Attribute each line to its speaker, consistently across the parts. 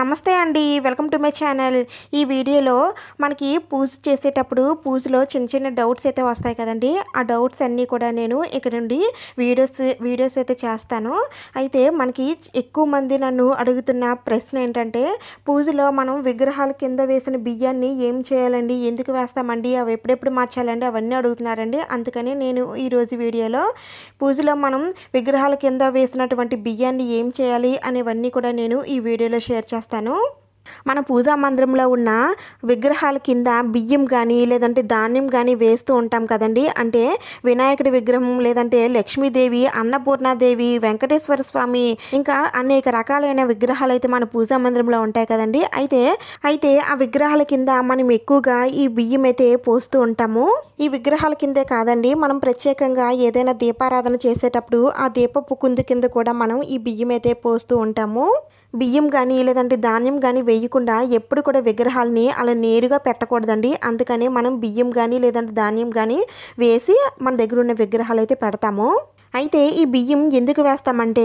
Speaker 1: నమస్తే అండి welcome to my channel ఈ వీడియోలో మనకి పూజ చేసేటప్పుడు పూజలో చిన్న చిన్న డౌట్స్ అయితే వస్తాయి కదండి ఆ డౌట్స్ అన్నీ కూడా నేను ఇక్కడ నుండి వీడియోస్ వీడియోస్ అయితే చేస్తాను అయితే మనకి ఎక్కువ మంది నన్ను అడుగుతున్న ప్రశ్న ఏంటంటే పూజలో మనం విగ్రహాల కింద వేసిన బియ్యాన్ని ఏం చేయాలండి ఎందుకు వేస్తామండి అవి ఎప్పుడెప్పుడు మార్చాలండి అవన్నీ అడుగుతున్నారండి అందుకని నేను ఈరోజు వీడియోలో పూజలో మనం విగ్రహాల కింద వేసినటువంటి బియ్యాన్ని ఏం చేయాలి అనేవన్నీ కూడా నేను ఈ వీడియోలో షేర్ చేస్తాను చేస్తాను మన పూజా మందిరంలో ఉన్న విగ్రహాల కింద బియ్యం కానీ లేదంటే ధాన్యం కానీ వేస్తూ ఉంటాం కదండి అంటే వినాయకుడి విగ్రహం లేదంటే లక్ష్మీదేవి అన్నపూర్ణాదేవి వెంకటేశ్వర స్వామి ఇంకా అనేక రకాలైన విగ్రహాలు అయితే మన పూజా మందిరంలో ఉంటాయి కదండి అయితే అయితే ఆ విగ్రహాల కింద మనం ఎక్కువగా ఈ బియ్యం అయితే పోస్తూ ఉంటాము ఈ విగ్రహాల కిందే కాదండి మనం ప్రత్యేకంగా ఏదైనా దీపారాధన చేసేటప్పుడు ఆ దీపపు కుంది కింద కూడా మనం ఈ బియ్యం అయితే పోస్తూ ఉంటాము బియ్యం కానీ లేదంటే ధాన్యం కానీ వేయకుండా ఎప్పుడు కూడా విగ్రహాలని అలా నేరుగా పెట్టకూడదండి అందుకనే మనం బియ్యం కానీ లేదంటే ధాన్యం కానీ వేసి మన దగ్గర ఉన్న విగ్రహాలు అయితే పెడతాము అయితే ఈ బియ్యం ఎందుకు వేస్తామంటే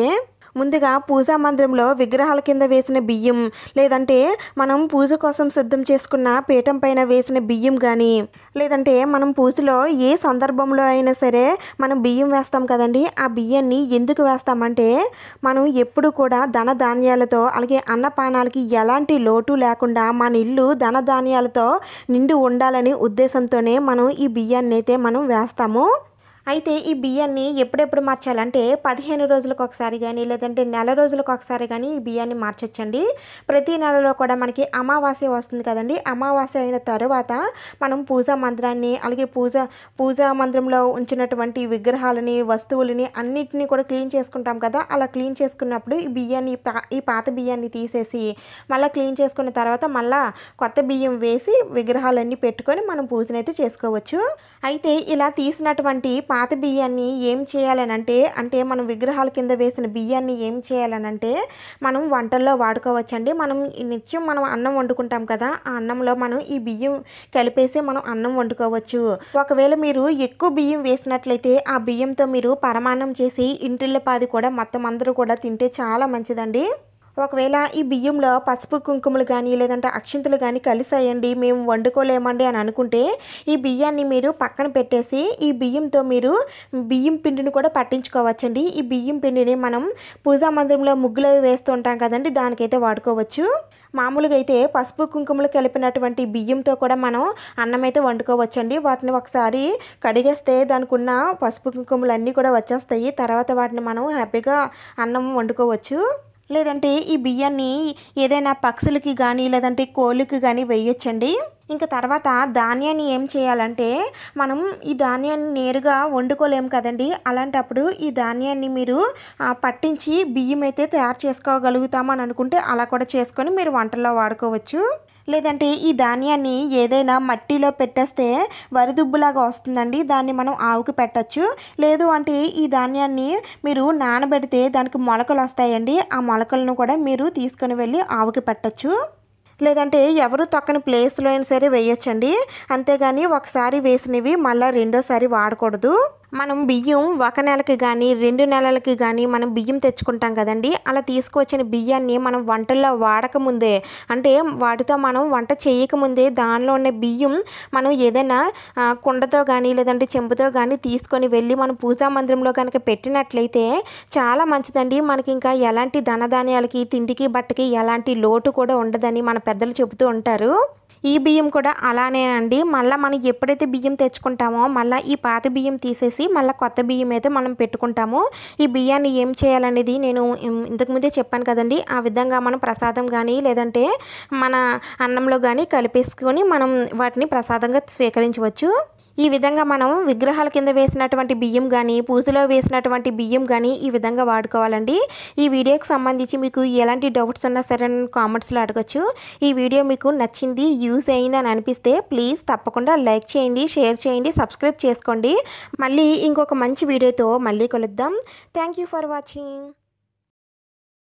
Speaker 1: ముందుగా పూజా మందిరంలో విగ్రహాల కింద వేసిన బియ్యం లేదంటే మనం పూజ కోసం సిద్ధం చేసుకున్న పీఠం పైన వేసిన బియ్యం కానీ లేదంటే మనం పూజలో ఏ సందర్భంలో అయినా సరే మనం బియ్యం వేస్తాం కదండి ఆ బియ్యాన్ని ఎందుకు వేస్తామంటే మనం ఎప్పుడు కూడా ధన ధాన్యాలతో అలాగే అన్నపానాలకి ఎలాంటి లోటు లేకుండా మన ఇల్లు ధన ధాన్యాలతో నిండి ఉండాలనే ఉద్దేశంతోనే మనం ఈ బియ్యాన్ని అయితే మనం వేస్తాము అయితే ఈ బియ్యాన్ని ఎప్పుడెప్పుడు మార్చాలంటే పదిహేను రోజులకు ఒకసారి కానీ లేదంటే నెల రోజులకు ఒకసారి కానీ ఈ బియ్యాన్ని మార్చచ్చండి ప్రతి నెలలో కూడా మనకి అమావాస్య వస్తుంది కదండి అమావాస్య అయిన తర్వాత మనం పూజా మందిరాన్ని అలాగే పూజ పూజా మందిరంలో ఉంచినటువంటి విగ్రహాలని వస్తువులని అన్నిటిని కూడా క్లీన్ చేసుకుంటాం కదా అలా క్లీన్ చేసుకున్నప్పుడు ఈ బియ్యాన్ని ఈ పాత బియ్యాన్ని తీసేసి మళ్ళీ క్లీన్ చేసుకున్న తర్వాత మళ్ళీ కొత్త బియ్యం వేసి విగ్రహాలన్నీ పెట్టుకొని మనం పూజనైతే చేసుకోవచ్చు అయితే ఇలా తీసినటువంటి పాత బియ్యాన్ని ఏం చేయాలనంటే అంటే మనం విగ్రహాల కింద వేసిన బియ్యాన్ని ఏం చేయాలనంటే మనం వంటల్లో వాడుకోవచ్చండి మనం నిత్యం మనం అన్నం వండుకుంటాం కదా ఆ అన్నంలో మనం ఈ బియ్యం కలిపేసి మనం అన్నం వండుకోవచ్చు ఒకవేళ మీరు ఎక్కువ బియ్యం వేసినట్లయితే ఆ బియ్యంతో మీరు పరమాన్నం చేసి పాది కూడా మొత్తం అందరూ కూడా తింటే చాలా మంచిదండి ఒకవేళ ఈ బియ్యంలో పసుపు కుంకుమలు కానీ లేదంటే అక్షింతలు కానీ కలిసాయండి మేము వండుకోలేమండి అని అనుకుంటే ఈ బియ్యాన్ని మీరు పక్కన పెట్టేసి ఈ బియ్యంతో మీరు బియ్యం పిండిని కూడా పట్టించుకోవచ్చండి ఈ బియ్యం పిండిని మనం పూజా మందిరంలో ముగ్గులు వేస్తుంటాం కదండి దానికైతే వాడుకోవచ్చు మామూలుగా అయితే పసుపు కుంకుమలు కలిపినటువంటి బియ్యంతో కూడా మనం అన్నం అయితే వండుకోవచ్చండి వాటిని ఒకసారి కడిగేస్తే దానికి ఉన్న పసుపు కుంకుమలు అన్నీ కూడా వచ్చేస్తాయి తర్వాత వాటిని మనం హ్యాపీగా అన్నం వండుకోవచ్చు లేదంటే ఈ బియ్యాన్ని ఏదైనా పక్షులకి కానీ లేదంటే కోళ్ళకి కానీ వేయొచ్చండి ఇంకా తర్వాత ధాన్యాన్ని ఏం చేయాలంటే మనం ఈ ధాన్యాన్ని నేరుగా వండుకోలేము కదండి అలాంటప్పుడు ఈ ధాన్యాన్ని మీరు పట్టించి బియ్యం అయితే తయారు చేసుకోగలుగుతామని అనుకుంటే అలా కూడా చేసుకొని మీరు వంటల్లో వాడుకోవచ్చు లేదంటే ఈ ధాన్యాన్ని ఏదైనా మట్టిలో పెట్టేస్తే వరిదుబ్బులాగా వస్తుందండి దాన్ని మనం ఆవుకి పెట్టచ్చు లేదు అంటే ఈ ధాన్యాన్ని మీరు నానబెడితే దానికి మొలకలు వస్తాయండి ఆ మొలకలను కూడా మీరు తీసుకొని వెళ్ళి ఆవుకి పెట్టచ్చు లేదంటే ఎవరు తొక్కని ప్లేస్లో అయినా సరే వేయొచ్చండి అంతేగాని ఒకసారి వేసినవి మళ్ళీ రెండోసారి వాడకూడదు మనం బియ్యం ఒక నెలకి కానీ రెండు నెలలకి కానీ మనం బియ్యం తెచ్చుకుంటాం కదండి అలా తీసుకువచ్చిన బియ్యాన్ని మనం వంటల్లో వాడకముందే అంటే వాటితో మనం వంట చేయకముందే దానిలో ఉన్న బియ్యం మనం ఏదైనా కుండతో కానీ లేదంటే చెంబుతో కానీ తీసుకొని వెళ్ళి మనం పూజా మందిరంలో కనుక పెట్టినట్లయితే చాలా మంచిదండి మనకి ఇంకా ఎలాంటి ధనధాన్యాలకి తిండికి బట్టకి ఎలాంటి లోటు కూడా ఉండదని మన పెద్దలు చెబుతూ ఉంటారు ఈ బియ్యం కూడా అలానే అండి మళ్ళీ మనం ఎప్పుడైతే బియ్యం తెచ్చుకుంటామో మళ్ళీ ఈ పాత బియ్యం తీసేసి మళ్ళీ కొత్త బియ్యం అయితే మనం పెట్టుకుంటాము ఈ బియ్యాన్ని ఏం చేయాలనేది నేను ఇంతకుముందే చెప్పాను కదండి ఆ విధంగా మనం ప్రసాదం కానీ లేదంటే మన అన్నంలో కానీ కలిపేసుకొని మనం వాటిని ప్రసాదంగా స్వీకరించవచ్చు ఈ విధంగా మనం విగ్రహాల కింద వేసినటువంటి బియ్యం కానీ పూజలో వేసినటువంటి బియ్యం కానీ ఈ విధంగా వాడుకోవాలండి ఈ వీడియోకి సంబంధించి మీకు ఎలాంటి డౌట్స్ ఉన్నా సరే కామెంట్స్లో అడగచ్చు ఈ వీడియో మీకు నచ్చింది యూజ్ అయింది అని అనిపిస్తే ప్లీజ్ తప్పకుండా లైక్ చేయండి షేర్ చేయండి సబ్స్క్రైబ్ చేసుకోండి మళ్ళీ ఇంకొక మంచి వీడియోతో మళ్ళీ కలుద్దాం థ్యాంక్ ఫర్ వాచింగ్